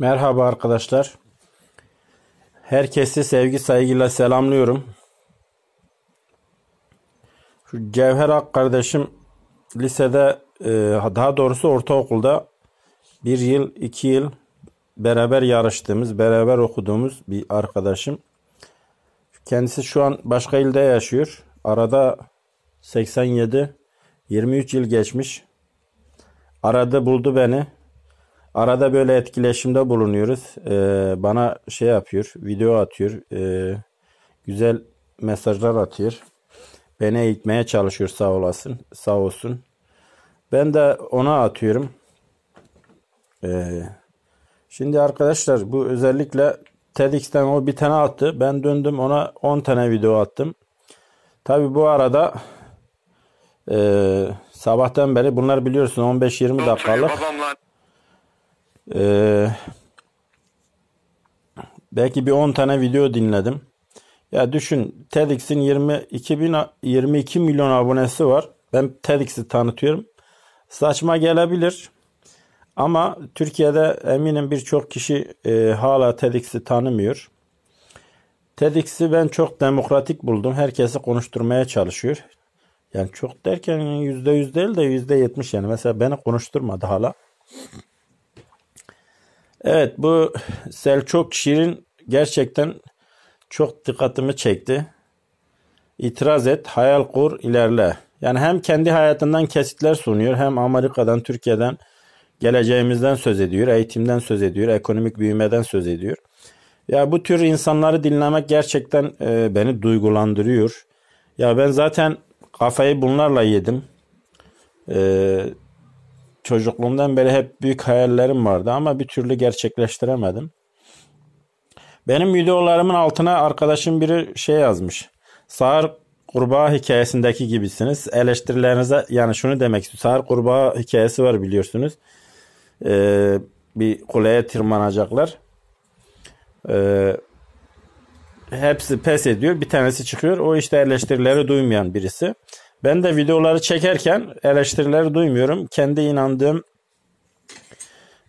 Merhaba arkadaşlar. Herkesi sevgi saygıyla selamlıyorum. Şu Cevher Ak kardeşim lisede e, daha doğrusu ortaokulda bir yıl iki yıl beraber yarıştığımız, beraber okuduğumuz bir arkadaşım. Kendisi şu an başka ilde yaşıyor. Arada 87 23 yıl geçmiş. Aradı buldu beni. Arada böyle etkileşimde bulunuyoruz. Ee, bana şey yapıyor, video atıyor, e, güzel mesajlar atıyor. Beni eğitmeye çalışıyor sağ olasın, sağ olsun. Ben de ona atıyorum. Ee, şimdi arkadaşlar bu özellikle TEDx'ten o bir tane attı. Ben döndüm ona 10 tane video attım. Tabi bu arada e, sabahtan beri bunlar biliyorsun 15-20 dakikalık. Ee, belki bir 10 tane video dinledim. Ya düşün TEDx'in 22, bin, 22 milyon abonesi var. Ben TEDx'i tanıtıyorum. Saçma gelebilir. Ama Türkiye'de eminim birçok kişi e, hala TEDx'i tanımıyor. TEDx'i ben çok demokratik buldum. Herkesi konuşturmaya çalışıyor. Yani çok derken %100 değil de %70 yani. Mesela beni konuşturmadı hala. Evet bu Selçuk Şirin gerçekten çok dikkatimi çekti. İtiraz et, hayal kur, ilerle. Yani hem kendi hayatından kesitler sunuyor hem Amerika'dan, Türkiye'den geleceğimizden söz ediyor, eğitimden söz ediyor, ekonomik büyümeden söz ediyor. Ya bu tür insanları dinlemek gerçekten e, beni duygulandırıyor. Ya ben zaten kafayı bunlarla yedim. E, çocukluğumdan beri hep büyük hayallerim vardı ama bir türlü gerçekleştiremedim. Benim videolarımın altına arkadaşım biri şey yazmış. Sağır kurbağa hikayesindeki gibisiniz. Eleştirilerinize yani şunu demek istiyorum. Sağır kurbağa hikayesi var biliyorsunuz. Ee, bir kuleye tırmanacaklar. Ee, hepsi pes ediyor. Bir tanesi çıkıyor. O işte eleştirileri duymayan birisi. Ben de videoları çekerken eleştirileri duymuyorum. Kendi inandığım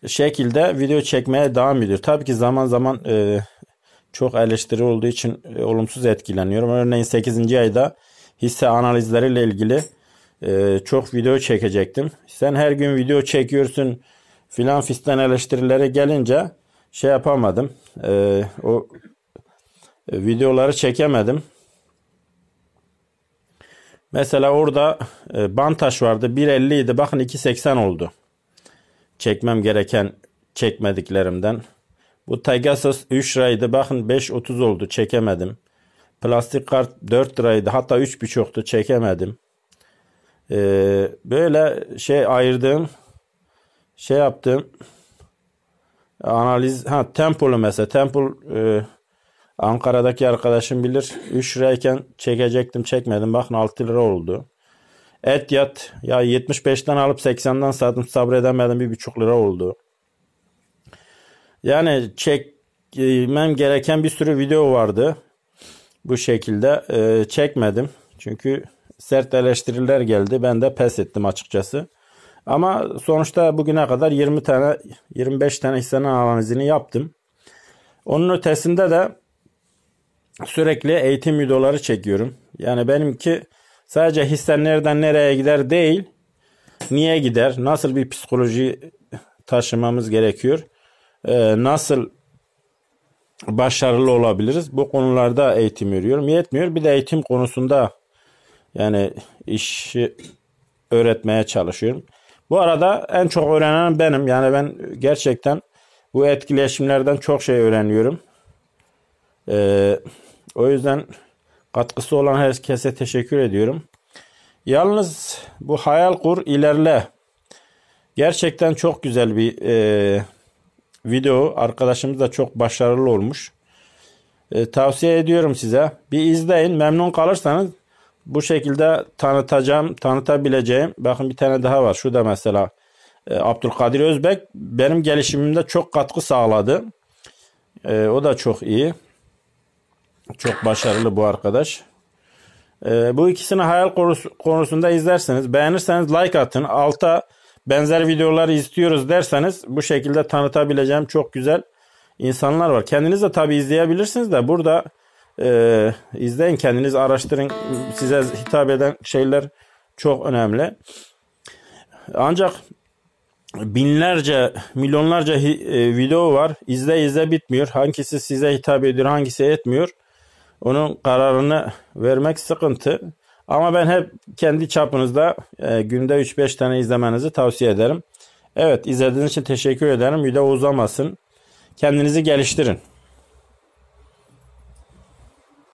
şekilde video çekmeye devam ediyor. Tabii ki zaman zaman e, çok eleştiri olduğu için e, olumsuz etkileniyorum. Örneğin 8. ayda hisse analizleriyle ilgili e, çok video çekecektim. Sen her gün video çekiyorsun filan fistan eleştirilere gelince şey yapamadım. E, o e, videoları çekemedim. Mesela orada e, Bantaş vardı 1.50 idi bakın 2.80 oldu. Çekmem gereken çekmediklerimden. Bu Pegasus 3 liraydı bakın 5.30 oldu çekemedim. Plastik kart 4 liraydı hatta 3 birçoktu çekemedim. Ee, böyle şey ayırdım şey yaptım analiz ha Temple mesela Temple e, Ankara'daki arkadaşım bilir. 3 lirayken çekecektim çekmedim. Bakın 6 lira oldu. Et yat. Ya 75'ten alıp 80'den sattım. Sabredemedim. bir buçuk lira oldu. Yani çekmem gereken bir sürü video vardı. Bu şekilde. E, çekmedim. Çünkü sert eleştiriler geldi. Ben de pes ettim açıkçası. Ama sonuçta bugüne kadar 20 tane 25 tane hissenin analizini yaptım. Onun ötesinde de sürekli eğitim videoları çekiyorum. Yani benimki sadece hissen nereden nereye gider değil. Niye gider? Nasıl bir psikoloji taşımamız gerekiyor? E, nasıl başarılı olabiliriz? Bu konularda eğitim veriyorum. Yetmiyor. Bir de eğitim konusunda yani işi öğretmeye çalışıyorum. Bu arada en çok öğrenen benim. Yani ben gerçekten bu etkileşimlerden çok şey öğreniyorum. Ee, o yüzden katkısı olan herkese teşekkür ediyorum. Yalnız bu hayal kur ilerle. Gerçekten çok güzel bir e, video. Arkadaşımız da çok başarılı olmuş. E, tavsiye ediyorum size. Bir izleyin. Memnun kalırsanız bu şekilde tanıtacağım, tanıtabileceğim. Bakın bir tane daha var. Şu da mesela e, Abdülkadir Özbek benim gelişimimde çok katkı sağladı. E, o da çok iyi. Çok başarılı bu arkadaş. Ee, bu ikisini hayal konusunda izlerseniz, beğenirseniz like atın. Alta benzer videoları istiyoruz derseniz bu şekilde tanıtabileceğim çok güzel insanlar var. Kendiniz de tabi izleyebilirsiniz de burada e, izleyin kendiniz araştırın. Size hitap eden şeyler çok önemli. Ancak binlerce, milyonlarca e, video var. İzle izle bitmiyor. Hangisi size hitap ediyor, hangisi etmiyor. Onun kararını vermek sıkıntı. Ama ben hep kendi çapınızda e, günde 3-5 tane izlemenizi tavsiye ederim. Evet izlediğiniz için teşekkür ederim. Video uzamasın. Kendinizi geliştirin.